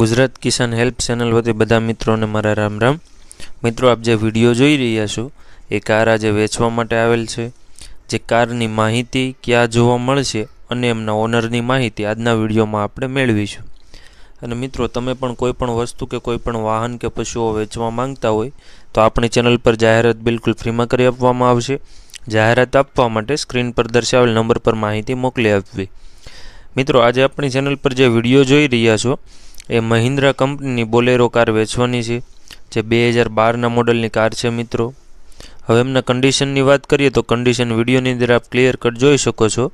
ગુજરાત કિસાન help channel વતી બધા મિત્રોને મારા રામ રામ મિત્રો આપ જે વિડીયો જોઈ રહ્યા છો એ કાર આજે વેચવા માટે આવેલ છે જે કારની માહિતી ક્યાં જોવા મળશે અને એમના ઓનરની માહિતી આજના વિડીયોમાં આપણે મેળવીશું અને મિત્રો તમે પણ કોઈ પણ વસ્તુ કે કોઈ પણ વાહન કે પશુઓ વેચવા માંગતા હોય તો આપણી ચેનલ પર જાહેરાત બિલકુલ ફ્રીમાં કરી આપવામાં આવશે જાહેરાત આપવા માટે સ્ક્રીન પર દર્શાવેલ નંબર પર માહિતી મોકલી આપવી મિત્રો આજે આપણી ચેનલ પર જે વિડીયો જોઈ રહ્યા છો એ મહિન્દ્રા કંપનીની બોલેરો કાર વેચવાની છે જે બે હજાર બારના મોડલની કાર છે મિત્રો હવે એમના કન્ડિશનની વાત કરીએ તો કન્ડિશન વિડીયોની અંદર આપ ક્લિયર કટ જોઈ શકો છો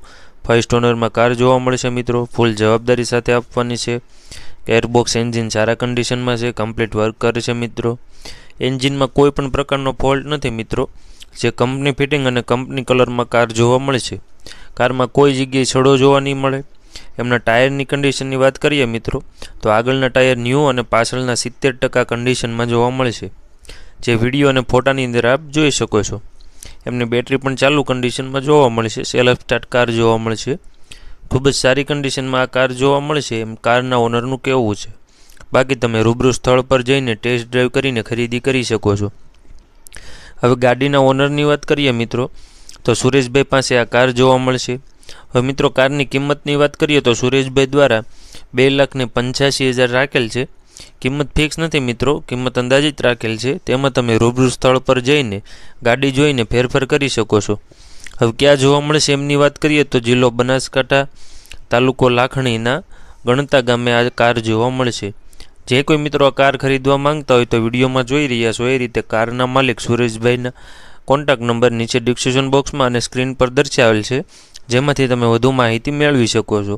ફાઇવ સ્ટોનરમાં કાર જોવા મળશે મિત્રો ફૂલ જવાબદારી સાથે આપવાની છે એરબોક્સ એન્જિન સારા કન્ડિશનમાં છે કમ્પ્લીટ વર્ક કરશે મિત્રો એન્જિનમાં કોઈ પણ પ્રકારનો ફોલ્ટ નથી મિત્રો જે કંપની ફિટિંગ અને કંપની કલરમાં કાર જોવા મળે છે કારમાં કોઈ જગ્યાએ છડો જોવા નહીં મળે એમના ટાયરની કન્ડિશનની વાત કરીએ મિત્રો તો આગળના ટાયર ન્યૂ અને પાછળના સિત્તેર ટકા કન્ડિશનમાં જોવા મળશે જે વિડીયો અને ફોટાની અંદર આપ જોઈ શકો છો એમની બેટરી પણ ચાલુ કન્ડિશનમાં જોવા મળશે સેલ્ફ સ્ટાર્ટ કાર જોવા મળશે ખૂબ જ સારી કન્ડિશનમાં આ કાર જોવા મળશે એમ કારના ઓનરનું કહેવું છે બાકી તમે રૂબરૂ સ્થળ પર જઈને ટેસ્ટ ડ્રાઈવ કરીને ખરીદી કરી શકો છો હવે ગાડીના ઓનરની વાત કરીએ મિત્રો તો સુરેશભાઈ પાસે આ કાર જોવા મળશે હવે મિત્રો કારની કિંમતની વાત કરીએ તો સુરેશભાઈ દ્વારા બે લાખને પંચ્યાસી હજાર રાખેલ છે કિંમત ફિક્સ નથી મિત્રો કિંમત અંદાજિત રાખેલ છે તેમાં તમે રૂબરૂ સ્થળ પર જઈને ગાડી જોઈને ફેરફાર કરી શકો છો હવે ક્યાં જોવા મળશે એમની વાત કરીએ તો જિલ્લો બનાસકાંઠા તાલુકો લાખણીના ગણતા ગામે આ કાર જોવા મળશે જે કોઈ મિત્રો આ કાર ખરીદવા માંગતા હોય તો વિડીયોમાં જોઈ રહ્યા છો એ રીતે કારના માલિક સુરેશભાઈના કોન્ટેક્ટ નંબર નીચે ડિસ્ક્રિપ્શન બોક્સમાં અને સ્ક્રીન પર દર્શાવેલ છે જેમાંથી તમે વધુ માહિતી મેળવી શકો છો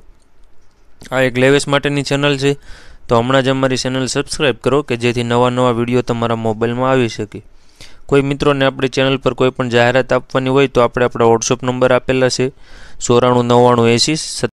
આ એક લેવેસ માટેની ચેનલ છે તો હમણાં જ અમારી ચેનલ સબસ્ક્રાઈબ કરો કે જેથી નવા નવા વિડીયો તમારા મોબાઈલમાં આવી શકે કોઈ મિત્રોને આપણી ચેનલ પર કોઈ પણ જાહેરાત આપવાની હોય તો આપણે આપણા વોટ્સઅપ નંબર આપેલા છે ચોરાણું નવ્વાણું એંસી